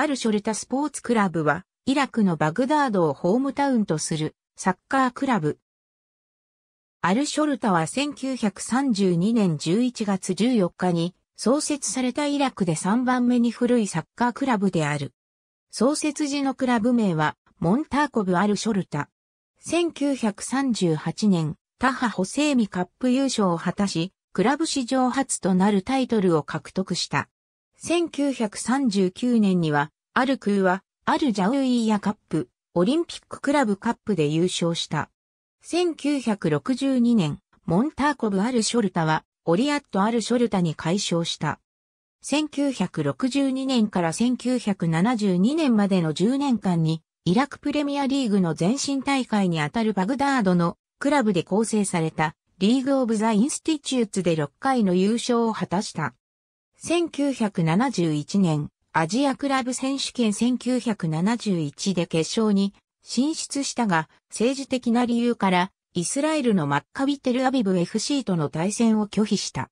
アルショルタスポーツクラブは、イラクのバグダードをホームタウンとするサッカークラブ。アルショルタは1932年11月14日に創設されたイラクで3番目に古いサッカークラブである。創設時のクラブ名はモンターコブ・アルショルタ。1938年、タハ・ホセーミカップ優勝を果たし、クラブ史上初となるタイトルを獲得した。1939年には、アルクーは、アルジャウイーヤカップ、オリンピッククラブカップで優勝した。1962年、モンターコブ・アル・ショルタは、オリアット・アル・ショルタに解消した。1962年から1972年までの10年間に、イラクプレミアリーグの前身大会にあたるバグダードのクラブで構成されたリーグオブザ・インスティチューツで6回の優勝を果たした。1971年、アジアクラブ選手権1971で決勝に進出したが、政治的な理由から、イスラエルのマッカビテルアビブ FC との対戦を拒否した。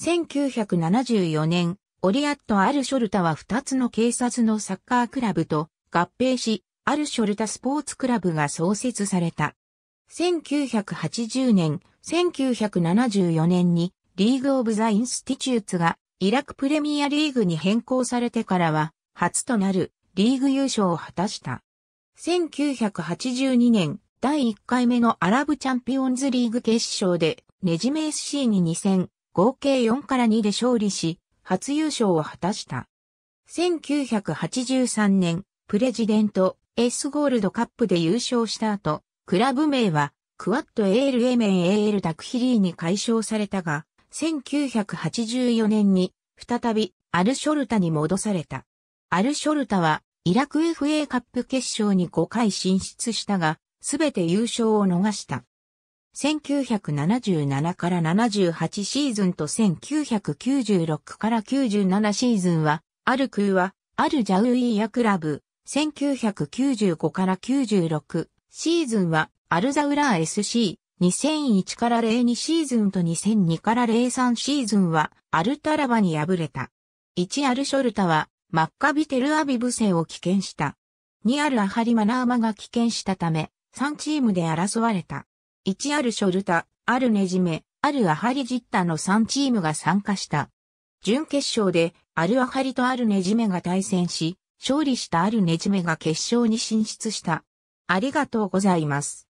1974年、オリアット・アルショルタは2つの警察のサッカークラブと合併し、アルショルタスポーツクラブが創設された。1980年、1974年にリーグ・オブ・ザ・インスティチューツがイラクプレミアリーグに変更されてからは、初となるリーグ優勝を果たした。1982年、第1回目のアラブチャンピオンズリーグ決勝で、ネジメ SC に2戦、合計4から2で勝利し、初優勝を果たした。1983年、プレジデント S ゴールドカップで優勝した後、クラブ名は、クワットエールエメンエールダクヒリーに解消されたが、1984年に再びアルショルタに戻された。アルショルタはイラク FA カップ決勝に5回進出したが、すべて優勝を逃した。1977から78シーズンと1996から97シーズンは、アルクーは、アルジャウイーヤクラブ、1995から96シーズンは、アルザウラー SC、2001から02シーズンと2002から03シーズンはアルタラバに敗れた。1アルショルタはマッカビテルアビブセを棄権した。2アルアハリマナーマが棄権したため3チームで争われた。1アルショルタ、アルネジメ、アルアハリジッタの3チームが参加した。準決勝でアルアハリとアルネジメが対戦し、勝利したアルネジメが決勝に進出した。ありがとうございます。